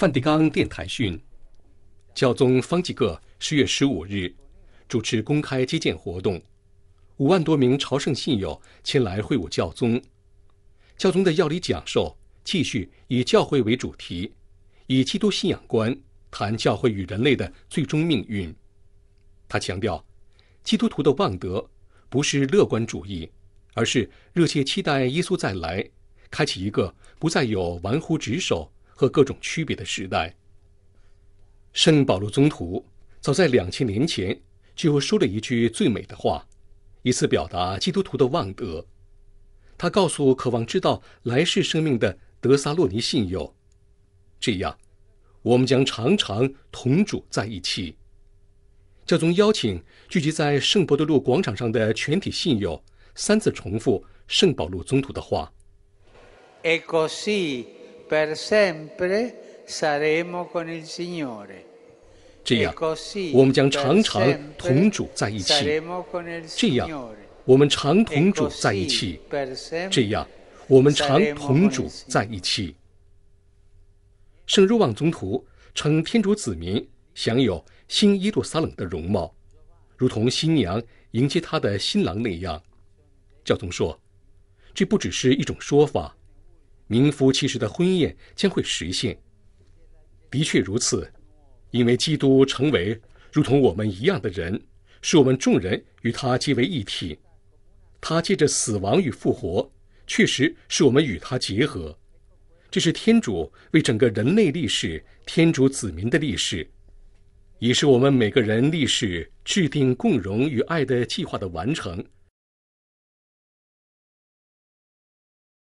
梵蒂冈电台讯，教宗方济各十月十五日主持公开接见活动，五万多名朝圣信友前来会晤教宗。教宗的要理讲授继续以教会为主题，以基督信仰观谈教会与人类的最终命运。他强调，基督徒的望德不是乐观主义，而是热切期待耶稣再来，开启一个不再有玩忽职守。和各种区别的时代。圣保罗宗徒早在两千年前就说了一句最美的话，以此表达基督徒的望德。他告诉渴望知道来世生命的德萨洛尼信友：“这样，我们将常常同主在一起。”教宗邀请聚集在圣伯德路广场上的全体信友三次重复圣保禄宗徒的话：“E così。”这样，我们将常常同主在一起。这样，我们常同主在一起。这样，我们常同主在一起。圣若望宗徒称天主子民享有新耶路撒冷的容貌，如同新娘迎接她的新郎那样。教宗说，这不只是一种说法。名副其实的婚宴将会实现，的确如此，因为基督成为如同我们一样的人，使我们众人与他结为一体。他借着死亡与复活，确实是我们与他结合。这是天主为整个人类历史、天主子民的历史，也是我们每个人历史制定共荣与爱的计划的完成。